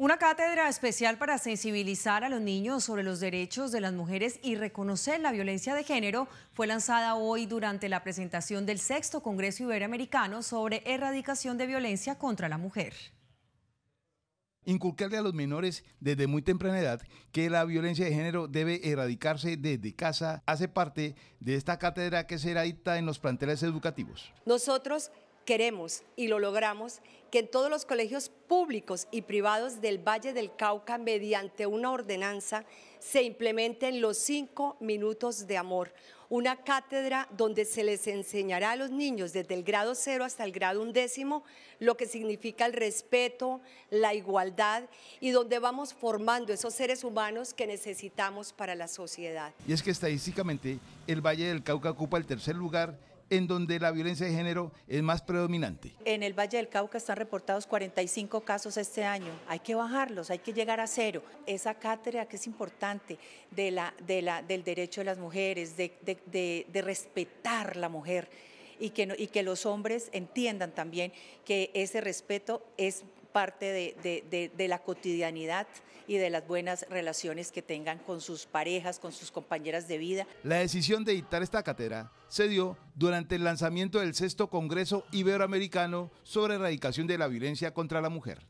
Una cátedra especial para sensibilizar a los niños sobre los derechos de las mujeres y reconocer la violencia de género fue lanzada hoy durante la presentación del sexto Congreso Iberoamericano sobre erradicación de violencia contra la mujer. Inculcarle a los menores desde muy temprana edad que la violencia de género debe erradicarse desde casa hace parte de esta cátedra que será dicta en los planteles educativos. Nosotros Queremos y lo logramos que en todos los colegios públicos y privados del Valle del Cauca, mediante una ordenanza, se implementen los cinco minutos de amor, una cátedra donde se les enseñará a los niños desde el grado cero hasta el grado undécimo lo que significa el respeto, la igualdad y donde vamos formando esos seres humanos que necesitamos para la sociedad. Y es que estadísticamente el Valle del Cauca ocupa el tercer lugar en donde la violencia de género es más predominante. En el Valle del Cauca están reportados 45 casos este año. Hay que bajarlos, hay que llegar a cero. Esa cátedra que es importante de del derecho de las mujeres, de, respetar la mujer. Y que, y que los hombres entiendan también que ese respeto es parte de, la cotidianidad y de las buenas relaciones que tengan con sus parejas, con sus compañeras de vida. La decisión de dictar esta cátedra se dio durante el lanzamiento del sexto Congreso Iberoamericano sobre erradicación de la violencia contra la mujer.